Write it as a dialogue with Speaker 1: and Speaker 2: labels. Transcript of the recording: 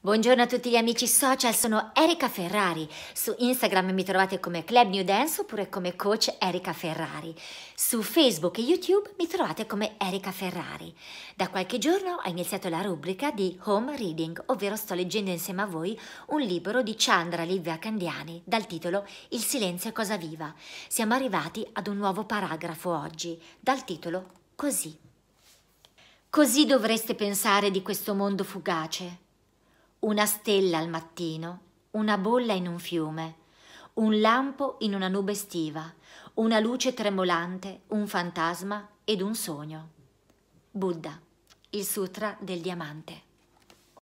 Speaker 1: Buongiorno a tutti gli amici
Speaker 2: social, sono Erika Ferrari. Su Instagram mi trovate come Club New Dance oppure come coach Erika Ferrari. Su Facebook e YouTube mi trovate come Erika Ferrari. Da qualche giorno ho iniziato la rubrica di Home Reading, ovvero sto leggendo insieme a voi un libro di Chandra Livia Candiani dal titolo Il silenzio è cosa viva. Siamo arrivati ad un nuovo paragrafo oggi, dal titolo Così. Così dovreste pensare di questo mondo fugace una stella al mattino, una bolla in un fiume, un lampo in una nube estiva, una luce tremolante, un fantasma ed un sogno. Buddha, il Sutra del Diamante.